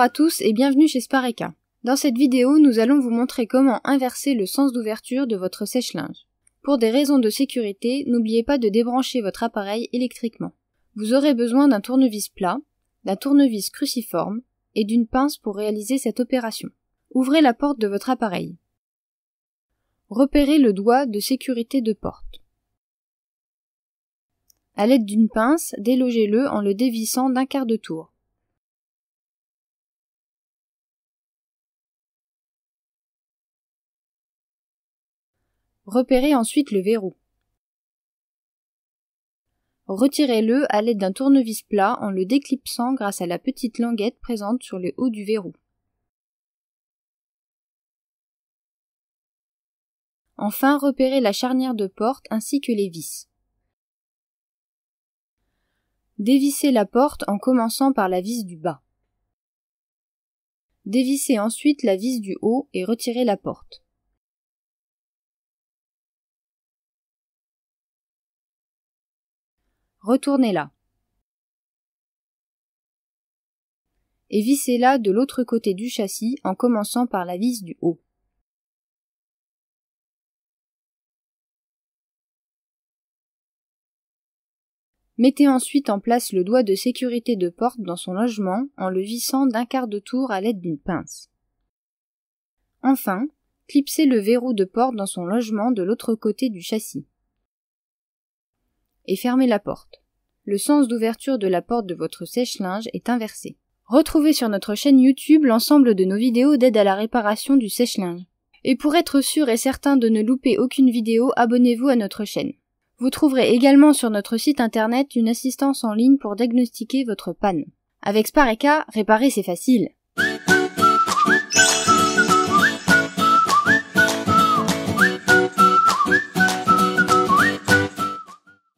Bonjour à tous et bienvenue chez Spareka. Dans cette vidéo, nous allons vous montrer comment inverser le sens d'ouverture de votre sèche-linge. Pour des raisons de sécurité, n'oubliez pas de débrancher votre appareil électriquement. Vous aurez besoin d'un tournevis plat, d'un tournevis cruciforme et d'une pince pour réaliser cette opération. Ouvrez la porte de votre appareil. Repérez le doigt de sécurité de porte. À l'aide d'une pince, délogez-le en le dévissant d'un quart de tour. Repérez ensuite le verrou. Retirez-le à l'aide d'un tournevis plat en le déclipsant grâce à la petite languette présente sur le haut du verrou. Enfin, repérez la charnière de porte ainsi que les vis. Dévissez la porte en commençant par la vis du bas. Dévissez ensuite la vis du haut et retirez la porte. Retournez-la. Et vissez-la de l'autre côté du châssis en commençant par la vis du haut. Mettez ensuite en place le doigt de sécurité de porte dans son logement en le vissant d'un quart de tour à l'aide d'une pince. Enfin, clipsez le verrou de porte dans son logement de l'autre côté du châssis et fermez la porte. Le sens d'ouverture de la porte de votre sèche-linge est inversé. Retrouvez sur notre chaîne YouTube l'ensemble de nos vidéos d'aide à la réparation du sèche-linge. Et pour être sûr et certain de ne louper aucune vidéo, abonnez-vous à notre chaîne. Vous trouverez également sur notre site internet une assistance en ligne pour diagnostiquer votre panne. Avec Spareka, réparer c'est facile.